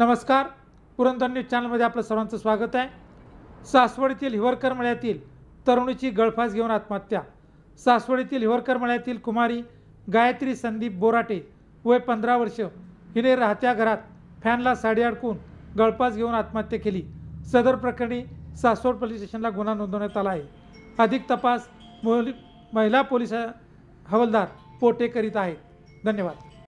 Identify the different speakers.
Speaker 1: नमस्कार पुरंदर न्यूज चॅनलमध्ये आपलं सर्वांचं स्वागत आहे सासवडीतील हिवरकर मळ्यातील तरुणीची गळफास घेऊन आत्महत्या सासवडीतील हिवरकर मळ्यातील कुमारी गायत्री संदीप बोराटे वय पंधरा वर्ष हिने राहत्या घरात फॅनला साडी अडकून गळफास घेऊन आत्महत्या केली सदर प्रकरणी सासवड पोलीस स्टेशनला गुन्हा नोंदवण्यात आला आहे अधिक तपास महिला पोलीस हवलदार पोटे करीत आहेत धन्यवाद